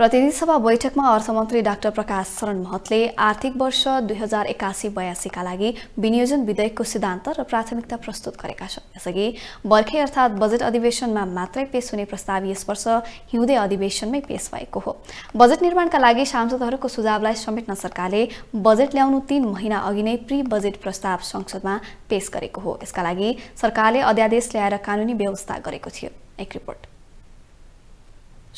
प्रतिनिधि सभा बैठकमा अर्थमन्त्री डाक्टर प्रकाश शरण महतले आर्थिक वर्ष दुई हजार एकासी बयासीका लागि विनियोजन विधेयकको सिद्धान्त र प्राथमिकता प्रस्तुत गरेका छन् यसअघि बर्खे अर्थात बजेट अधिवेशनमा मात्रै पेश हुने प्रस्ताव यस वर्ष हिउँदे अधिवेशनमै पेश भएको हो बजेट निर्माणका लागि सांसदहरूको सुझावलाई समेट्न सरकारले बजेट ल्याउनु तीन महिना अघि नै प्री बजेट प्रस्ताव संसदमा पेश गरेको हो यसका लागि सरकारले अध्यादेश ल्याएर कानुनी व्यवस्था गरेको थियो एक रिपोर्ट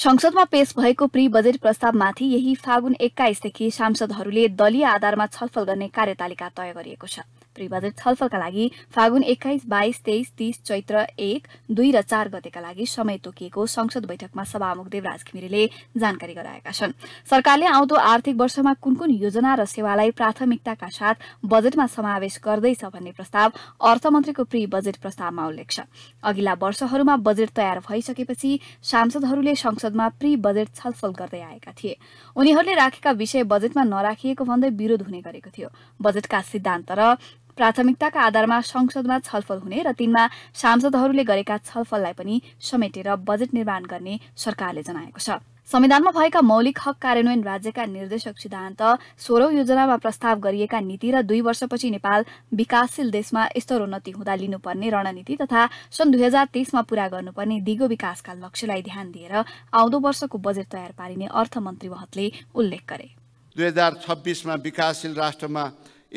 संसदमा पेश भएको प्री बजेट प्रस्तावमाथि यही फागुन एक्काइसदेखि सांसदहरूले दलीय आधारमा छलफल गर्ने कार्यतालिका तय गरिएको छ प्रि बजेट छलफलका लागि फागुन एक्काइस बाइस तेइस तीस चैत्र एक दुई र चार गतेका लागि समय तोकिएको संसद बैठकमा सभामुख देवराज घिमिरेले जानकारी गराएका छन् सरकारले आउँदो आर्थिक वर्षमा कुन कुन योजना र सेवालाई प्राथमिकताका साथ बजेटमा समावेश गर्दैछ भन्ने प्रस्ताव अर्थमन्त्रीको प्रि बजेट प्रस्तावमा उल्लेख छ अघिल्ला वर्षहरूमा बजेट तयार भइसकेपछि सांसदहरूले संसदमा प्रि बजेट छलफल गर्दै आएका थिए उनीहरूले राखेका विषय बजेटमा नराखिएको भन्दै विरोध हुने गरेको थियो बजेटका सिद्धान्त र प्राथमिकताका आधारमा संसदमा छलफल हुने र तिनमा सांसदहरूले गरेका छलफललाई पनि समेटेर बजेट निर्माण गर्ने सरकारले जनाएको छ संविधानमा भएका मौलिक हक कार्यान्वयन राज्यका निर्देशक सिद्धान्त सोह्रौँ योजनामा प्रस्ताव गरिएका नीति र दुई वर्षपछि नेपाल विकासशील देशमा स्तरोन्नति हुँदा लिनुपर्ने रणनीति तथा सन् दुई हजार तेइसमा पूरा गर्नुपर्ने दिगो विकासका लक्ष्यलाई ध्यान दिएर आउँदो वर्षको बजेट तयार पारिने अर्थमन्त्री महतले उल्लेख गरे दुई हजार छब्बिसमा विकासशील राष्ट्रमा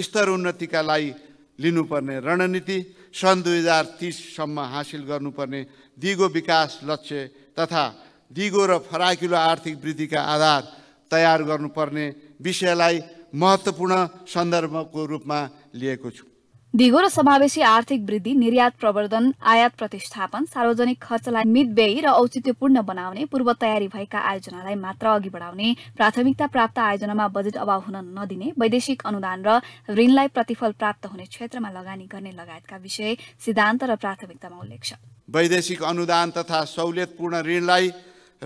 स्तर उन्नतिका लागि लिनुपर्ने रणनीति सन् दुई हजार तिससम्म हासिल गर्नुपर्ने दिगो विकास लक्ष्य तथा दिगो र फराकिलो आर्थिक वृद्धिका आधार तयार गर्नुपर्ने विषयलाई महत्त्वपूर्ण सन्दर्भको रूपमा लिएको छु दिगो र समावेशी आर्थिक वृद्धि निर्यात प्रवर्धन आयात प्रतिस्थापन सार्वजनिक खर्चलाई मितव्ययी र औचित्यपूर्ण बनाउने पूर्व तयारी भएका आयोजनालाई मात्र अघि बढाउने प्राथमिकता प्राप्त आयोजनामा बजेट अभाव हुन नदिने वैदेशिक अनुदान र ऋणलाई प्रतिफल प्राप्त हुने क्षेत्रमा लगानी गर्ने लगायतका विषय सिद्धान्त र प्राथमिकतामा उल्लेख छ वैदेशिक अनुदान तथा सहुलियतपूर्ण ऋणलाई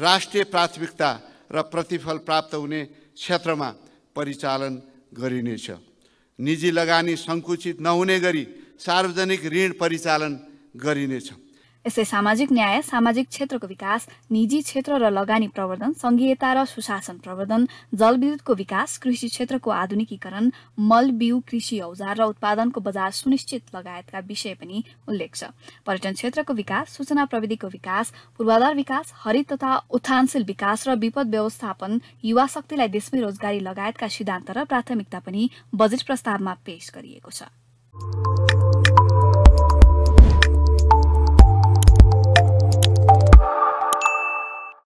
राष्ट्रिय प्राथमिकता र प्रतिफल प्राप्त हुने क्षेत्रमा परिचालन गरिनेछ निजी लगानी सङ्कुचित नहुने गरी सार्वजनिक ऋण परिचालन गरिनेछ यसै सामाजिक न्याय सामाजिक क्षेत्रको विकास निजी क्षेत्र र लगानी प्रवर्धन संघीयता र सुशासन प्रवर्धन जलविद्युतको विकास कृषि क्षेत्रको आधुनिकीकरण मल बिउ कृषि औजार र उत्पादनको बजार सुनिश्चित लगायतका विषय पनि उल्लेख छ पर्यटन क्षेत्रको विकास सूचना प्रविधिको विकास पूर्वाधार विकास हरित तथा उत्थानशील विकास र विपद व्यवस्थापन युवा शक्तिलाई देशमै रोजगारी लगायतका सिद्धान्त र प्राथमिकता पनि बजेट प्रस्तावमा पेश गरिएको छ